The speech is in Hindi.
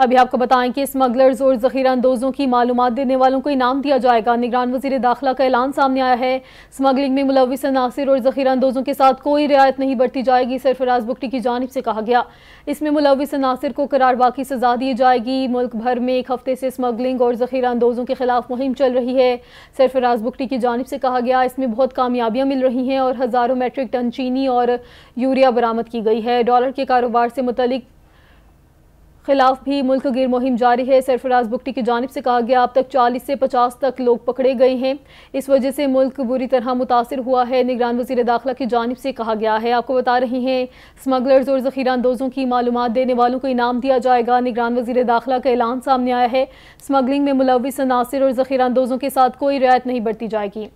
अभी आपको बताएं कि स्मगलर्स और जखीरा अंदोजों की मालूम देने वालों को इनाम दिया जाएगा निगरान वजीर दाखिला का ऐलान सामने आया है स्मगलिंग में मुलविस नासिर और जखीरा अंदोजों के साथ कोई रियायत नहीं बरती जाएगी सरफराज बुकटी की जानब से कहा गया इसमें मुलविस नासिर को करार बाकी सजा दी जाएगी मुल्क भर में एक हफ्ते से स्मगलिंग और जखीरा अंदोजों के खिलाफ मुहिम चल रही है सरफराज बुकटी की जानब से कहा गया इसमें बहुत कामयाबियाँ मिल रही हैं और हज़ारों मेट्रिक टन चीनी और यूरिया बरामद की गई है डॉलर के कारोबार से मुतलिक खिलाफ भी मुल्क गिर मुहिम जारी है सरफराज बुगटी की जानब से कहा गया अब तक 40 से 50 तक लोग पकड़े गए हैं इस वजह से मुल्क बुरी तरह मुतासर हुआ है निगरान वजीर दाखिला की जानब से कहा गया है आपको बता रही हैं स्मगलर्स और जखीरा अंदोजों की मालूम देने वालों को इनाम दिया जाएगा निगरान वजीर दाखिला का ऐलान सामने आया है स्मगलिंग में मुलविस अनासर और जखीरा अंदोजों के साथ कोई रियायत नहीं बरती जाएगी